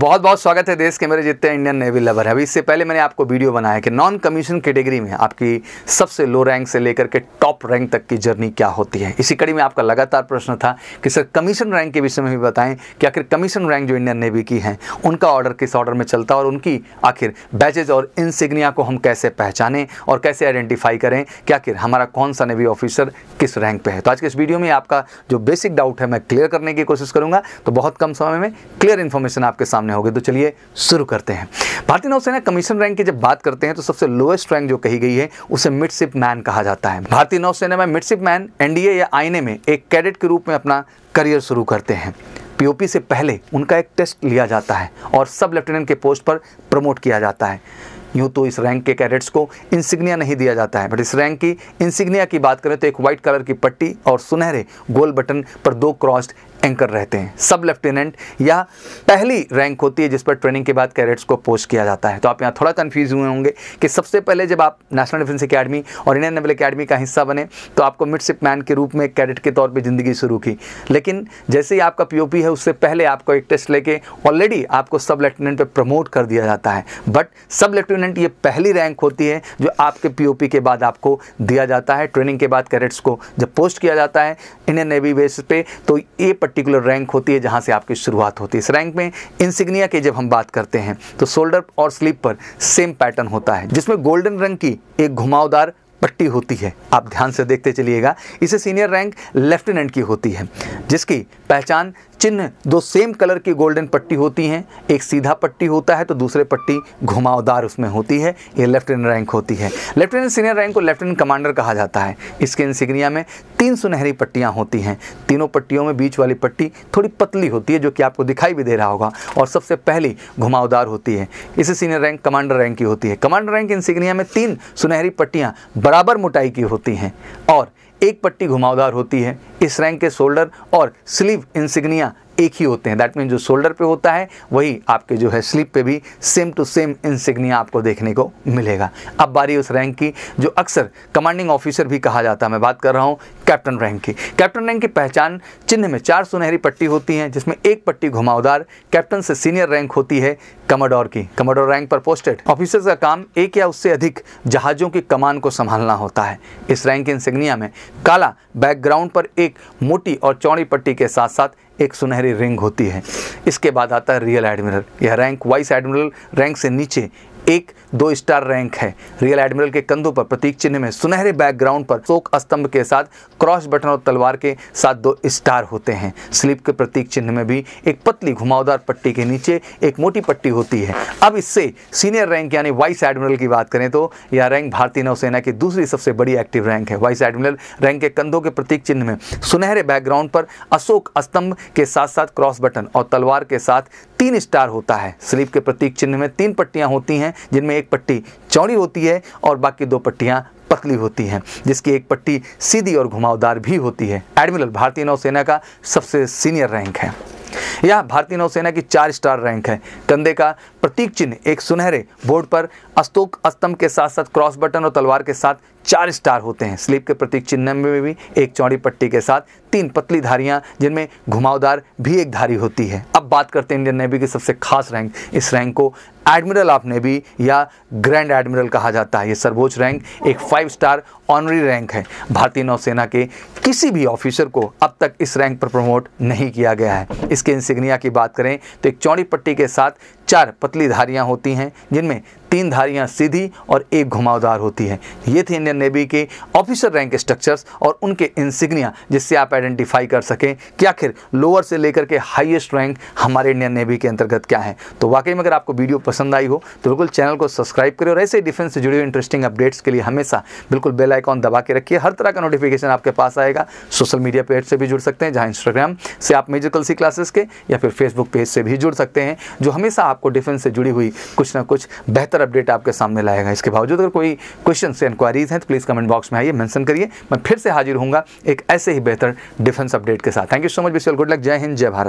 बहुत बहुत स्वागत है देश के मेरे जितने इंडियन नेवी लवर है अभी इससे पहले मैंने आपको वीडियो बनाया कि नॉन कमीशन कैटेगरी में आपकी सबसे लो रैंक से लेकर के टॉप रैंक तक की जर्नी क्या होती है इसी कड़ी में आपका लगातार प्रश्न था कि सर कमीशन रैंक के विषय में भी बताएं कि आखिर कमीशन रैंक जो इंडियन नेवी की है उनका ऑर्डर किस ऑर्डर में चलता है और उनकी आखिर बैचेज और इनसिग्निया को हम कैसे पहचानें और कैसे आइडेंटिफाई करें कि आखिर हमारा कौन सा नेवी ऑफिसर किस रैंक पर है तो आज के इस वीडियो में आपका जो बेसिक डाउट है मैं क्लियर करने की कोशिश करूँगा तो बहुत कम समय में क्लियर इन्फॉर्मेशन आपके सामने सामने होगी तो चलिए शुरू करते हैं भारतीय नौसेना कमीशन रैंक की जब बात करते हैं तो सबसे लोएस्ट रैंक जो कही गई है उसे मिडशिप मैन कहा जाता है भारतीय नौसेना में मिडशिप मैन एनडीए या आईने में एक कैडेट के रूप में अपना करियर शुरू करते हैं पीओपी से पहले उनका एक टेस्ट लिया जाता है और सब लेफ्टिनेंट के पोस्ट पर प्रमोट किया जाता है यूँ तो इस रैंक के कैडेट्स को इंसिग्निया नहीं दिया जाता है बट इस रैंक की इंसिग्निया की बात करें तो एक व्हाइट कलर की पट्टी और सुनहरे गोल बटन पर दो क्रॉस्ड एंकर रहते हैं सब लेफ्टिनेंट या पहली रैंक होती है जिस पर ट्रेनिंग के बाद कैरेट्स को पोस्ट किया जाता है तो आप यहाँ थोड़ा कन्फ्यूज हुए होंगे कि सबसे पहले जब आप नेशनल डिफेंस अकेडमी और इंडियन नेवल अकेडमी का हिस्सा बने तो आपको मिडशिप मैन के रूप में कैडेट के तौर पर ज़िंदगी शुरू की लेकिन जैसे ही आपका पी है उससे पहले आपको एक टेस्ट लेके ऑलरेडी आपको सब लेफ्टिनेंट पर प्रमोट कर दिया जाता है बट सब लेफ्टिनेंट ये पहली रैंक होती है जो आपके पी के बाद आपको दिया जाता है ट्रेनिंग के बाद कैरेट्स को जब पोस्ट किया जाता है इंडियन नेवी बेस पे तो ये पर्टिकुलर रैंक होती है जहाँ से आपकी शुरुआत होती है इस रैंक में इंसिग्निया की जब हम बात करते हैं तो शोल्डर और स्लीप पर सेम पैटर्न होता है जिसमें गोल्डन रंग की एक घुमावदार पट्टी होती है आप ध्यान से देखते चलिएगा इसे सीनियर रैंक लेफ्टिनेंट की होती है जिसकी पहचान चिन्ह दो सेम कलर की गोल्डन पट्टी होती हैं एक सीधा पट्टी होता है तो दूसरे पट्टी घुमावदार उसमें होती है ये लेफ्टिनेंट रैंक होती है लेफ्टिनेंट सीनियर रैंक को लेफ्टिनेंट कमांडर कहा जाता है इसके इंसिग्निया में तीन सुनहरी पट्टियाँ होती हैं तीनों पट्टियों में बीच वाली पट्टी थोड़ी पतली होती है जो कि आपको दिखाई भी दे रहा होगा और सबसे पहली घुमावदार होती है इसे सीनियर रैंक कमांडर रैंक की होती है कमांडर रैंक इंसिग्निया में तीन सुनहरी पट्टियाँ बराबर मोटाई की होती हैं और एक पट्टी घुमावदार होती है इस रैंक के शोल्डर और स्लीव इंसिग्निया एक ही होते हैं दैट मीन जो शोल्डर पे होता है वही आपके जो है स्लीप पे भी सेम टू सेम इंसिग्निया आपको देखने को मिलेगा अब बारी उस रैंक की जो अक्सर कमांडिंग ऑफिसर भी कहा जाता है मैं बात कर रहा हूँ कैप्टन रैंक की कैप्टन रैंक की पहचान चिन्ह में चार सुनहरी पट्टी होती हैं जिसमें एक पट्टी घुमावदार कैप्टन से सीनियर रैंक होती है कमाडोर की कमाडोर रैंक पर पोस्टेड ऑफिसर का काम एक या उससे अधिक जहाज़ों की कमान को संभालना होता है इस रैंक इंसिग्निया में काला बैकग्राउंड पर एक मोटी और चौड़ी पट्टी के साथ साथ एक सुनहरी रिंग होती है इसके बाद आता है रियल एडमिरल यह रैंक वाइस एडमिरल रैंक से नीचे एक दो स्टार रैंक है रियल एडमिरल के कंधों पर प्रतीक चिन्ह में सुनहरे बैकग्राउंड पर शोक स्तंभ के साथ क्रॉस बटन और तलवार के साथ दो स्टार होते हैं स्लिप के प्रतीक चिन्ह में भी एक पतली घुमावदार पट्टी के नीचे एक मोटी पट्टी होती है अब इससे सीनियर रैंक यानी वाइस एडमिरल की बात करें तो यह रैंक भारतीय नौसेना की दूसरी सबसे बड़ी एक्टिव रैंक है वाइस एडमिरल रैंक के कंधों के प्रतीक चिन्ह में सुनहरे बैकग्राउंड पर अशोक स्तंभ के साथ साथ क्रॉस बटन और तलवार के साथ तीन स्टार होता है स्लीप के प्रतीक चिन्ह में तीन पट्टियां होती हैं जिनमें एक पट्टी चौड़ी होती है और बाकी दो पट्टियां पतली होती हैं जिसकी एक पट्टी सीधी और घुमावदार भी होती है एडमिरल भारतीय नौसेना का सबसे सीनियर रैंक है यह भारतीय नौसेना की चार स्टार रैंक है कंधे का प्रतीक चिन्ह एक सुनहरे बोर्ड पर अस्तोक अस्तम के साथ साथ क्रॉस बटन और तलवार के साथ चार स्टार होते हैं स्लीप के प्रतीक चिन्ह में भी एक चौड़ी पट्टी के साथ तीन पतली धारियां जिनमें घुमावदार भी एक धारी होती है अब बात करते हैं इंडियन नेवी की सबसे खास रैंक इस रैंक को एडमिरल ऑफ नेवी या ग्रैंड एडमिरल कहा जाता है ये सर्वोच्च रैंक एक फाइव स्टार ऑनरी रैंक है भारतीय नौसेना के किसी भी ऑफिसर को अब तक इस रैंक पर प्रमोट नहीं किया गया है इसके इंसिग्निया की बात करें तो एक चौड़ी पट्टी के साथ चार पतली धारियां होती हैं जिनमें तीन धारियां सीधी और एक घुमावदार होती हैं ये थे इंडियन नेवी के ऑफिसर रैंक स्ट्रक्चर्स और उनके इंसिग्निया जिससे आप आइडेंटिफाई कर सकें कि आखिर लोअर से लेकर के हाईएस्ट रैंक हमारे इंडियन नेवी के अंतर्गत क्या है तो वाकई में अगर आपको वीडियो पसंद आई हो तो बिल्कुल चैनल को सब्सक्राइब करें और ऐसे डिफेंस से जुड़े इंटरेस्टिंग अपडेट्स के लिए हमेशा बिल्कुल बेल आइकॉन दबा के रखिए हर तरह का नोटिफिकेशन आपके पास आएगा सोशल मीडिया पेज से भी जुड़ सकते हैं जहाँ इंस्टाग्राम से आप मेजिकल सी क्लासेस के या फिर फेसबुक पेज से भी जुड़ सकते हैं जो हमेशा आप आपको डिफेंस से जुड़ी हुई कुछ ना कुछ बेहतर अपडेट आपके सामने लाएगा इसके बावजूद अगर कोई क्वेश्चन या इंक्वायरीज हैं तो प्लीज़ कमेंट बॉक्स में आइए मैंसन करिए मैं फिर से हाजिर हूँ एक ऐसे ही बेहतर डिफेंस अपडेट के साथ थैंक यू सो मच बिस गुड लक जय हिंद जय भारत